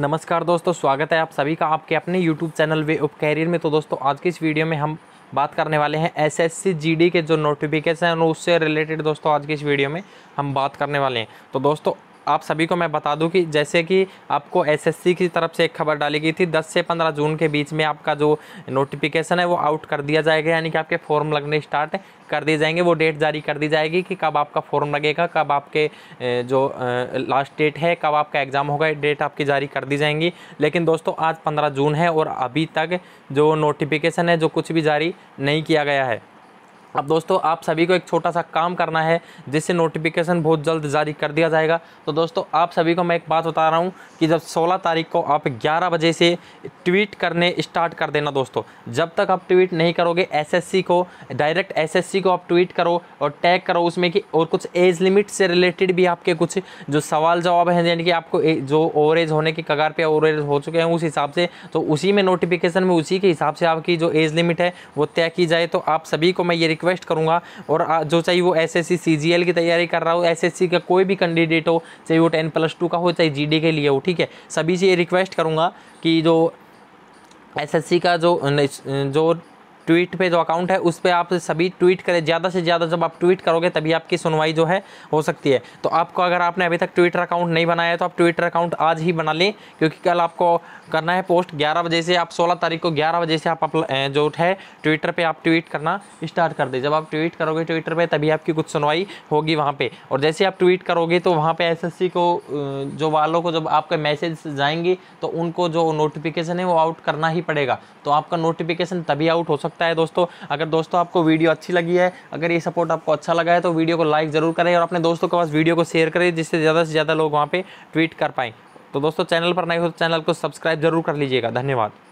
नमस्कार दोस्तों स्वागत है आप सभी का आपके अपने यूट्यूब चैनल वे उप कैरियर में तो दोस्तों आज के इस वीडियो में हम बात करने वाले हैं S S C G D के जो नोटिफिकेशन है उससे रिलेटेड दोस्तों आज के इस वीडियो में हम बात करने वाले हैं तो दोस्तों आप सभी को मैं बता दूं कि जैसे कि आपको एसएससी की तरफ से एक खबर डाली गई थी 10 से 15 जून के बीच में आपका जो नोटिफिकेशन है वो आउट कर दिया जाएगा यानी कि आपके फॉर्म लगने स्टार्ट कर दिए जाएंगे वो डेट जारी कर दी जाएगी कि कब आपका फॉर्म लगेगा कब आपके जो लास्ट डेट है कब आपका एग्ज़ाम होगा डेट आपकी जारी कर दी जाएंगी लेकिन दोस्तों आज पंद्रह जून है और अभी तक जो नोटिफिकेशन है जो कुछ भी जारी नहीं किया गया है अब दोस्तों आप सभी को एक छोटा सा काम करना है जिससे नोटिफिकेशन बहुत जल्द जारी कर दिया जाएगा तो दोस्तों आप सभी को मैं एक बात बता रहा हूँ कि जब 16 तारीख को आप 11 बजे से ट्वीट करने स्टार्ट कर देना दोस्तों जब तक आप ट्वीट नहीं करोगे एसएससी को डायरेक्ट एसएससी को आप ट्वीट करो और टैग करो उसमें कि और कुछ एज लिमिट से रिलेटेड भी आपके कुछ जो सवाल जवाब हैं यानी कि आपको जो ओवर एज होने के कगार पर ओवर एज हो चुके हैं उस हिसाब से तो उसी में नोटिफिकेशन में उसी के हिसाब से आपकी जो एज लिमिट है वो तय की जाए तो आप सभी को मैं ये रिक्वेस्ट करूँगा और जो चाहिए वो एस एस की तैयारी कर रहा हो एस का कोई भी कैंडिडेट हो चाहे वो टेन प्लस टू का हो चाहे जी के लिए हो ठीक है सभी से ये रिक्वेस्ट करूँगा कि जो एसएससी का जो जो ट्वीट पे जो अकाउंट है उस पर आप सभी ट्वीट करें ज़्यादा से ज़्यादा जब आप ट्वीट करोगे तभी आपकी सुनवाई जो है हो सकती है तो आपको अगर आपने अभी तक ट्विटर अकाउंट नहीं बनाया तो आप ट्विटर अकाउंट आज ही बना लें क्योंकि कल आपको करना है पोस्ट ग्यारह बजे से आप सोलह तारीख को ग्यारह बजे से आप जो है ट्विटर पर आप ट्वीट करना स्टार्ट कर दें जब आप ट्वीट करोगे ट्विटर पर तभी आपकी कुछ सुनवाई होगी वहाँ पर और जैसे आप ट्वीट करोगे तो वहाँ पर एस को जो वालों को जब आपके मैसेज जाएंगे तो उनको जो नोटिफिकेशन है वो आउट करना ही पड़ेगा तो आपका नोटिफिकेशन तभी आउट हो सकता सकता है दोस्तों अगर दोस्तों आपको वीडियो अच्छी लगी है अगर ये सपोर्ट आपको अच्छा लगा है तो वीडियो को लाइक ज़रूर करें और अपने दोस्तों के पास वीडियो को शेयर करें जिससे ज़्यादा से ज़्यादा लोग वहाँ पर ट्वीट कर पाएँ तो दोस्तों चैनल पर नहीं हो तो चैनल को सब्सक्राइब जरूर कर लीजिएगा धन्यवाद